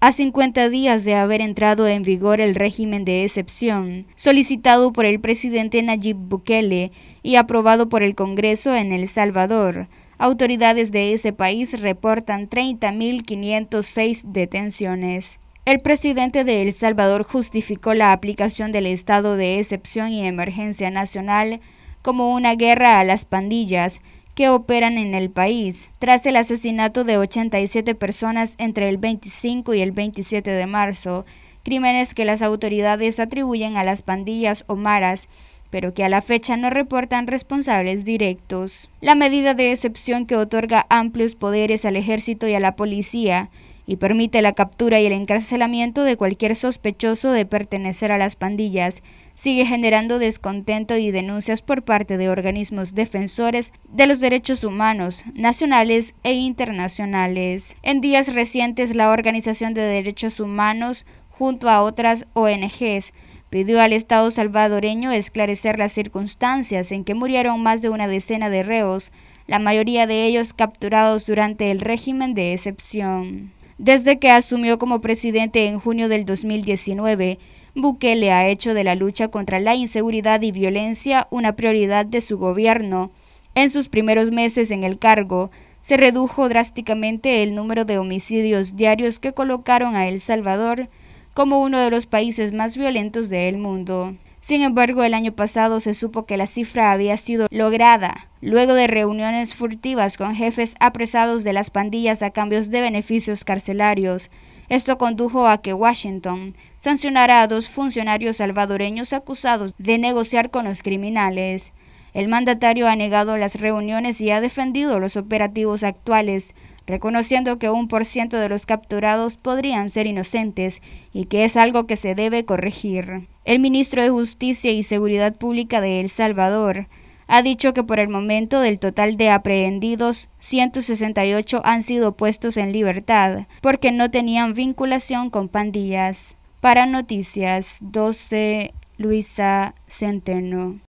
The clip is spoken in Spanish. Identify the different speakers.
Speaker 1: A 50 días de haber entrado en vigor el régimen de excepción, solicitado por el presidente Nayib Bukele y aprobado por el Congreso en El Salvador, autoridades de ese país reportan 30.506 detenciones. El presidente de El Salvador justificó la aplicación del estado de excepción y emergencia nacional como una guerra a las pandillas, que operan en el país. Tras el asesinato de 87 personas entre el 25 y el 27 de marzo, crímenes que las autoridades atribuyen a las pandillas o maras, pero que a la fecha no reportan responsables directos. La medida de excepción que otorga amplios poderes al ejército y a la policía y permite la captura y el encarcelamiento de cualquier sospechoso de pertenecer a las pandillas, sigue generando descontento y denuncias por parte de organismos defensores de los derechos humanos, nacionales e internacionales. En días recientes, la Organización de Derechos Humanos, junto a otras ONGs, pidió al Estado salvadoreño esclarecer las circunstancias en que murieron más de una decena de reos, la mayoría de ellos capturados durante el régimen de excepción. Desde que asumió como presidente en junio del 2019, Bukele ha hecho de la lucha contra la inseguridad y violencia una prioridad de su gobierno. En sus primeros meses en el cargo, se redujo drásticamente el número de homicidios diarios que colocaron a El Salvador como uno de los países más violentos del mundo. Sin embargo, el año pasado se supo que la cifra había sido lograda luego de reuniones furtivas con jefes apresados de las pandillas a cambios de beneficios carcelarios. Esto condujo a que Washington sancionara a dos funcionarios salvadoreños acusados de negociar con los criminales. El mandatario ha negado las reuniones y ha defendido los operativos actuales, reconociendo que un por ciento de los capturados podrían ser inocentes y que es algo que se debe corregir. El ministro de Justicia y Seguridad Pública de El Salvador ha dicho que por el momento del total de aprehendidos, 168 han sido puestos en libertad porque no tenían vinculación con pandillas. Para Noticias 12, Luisa Centeno.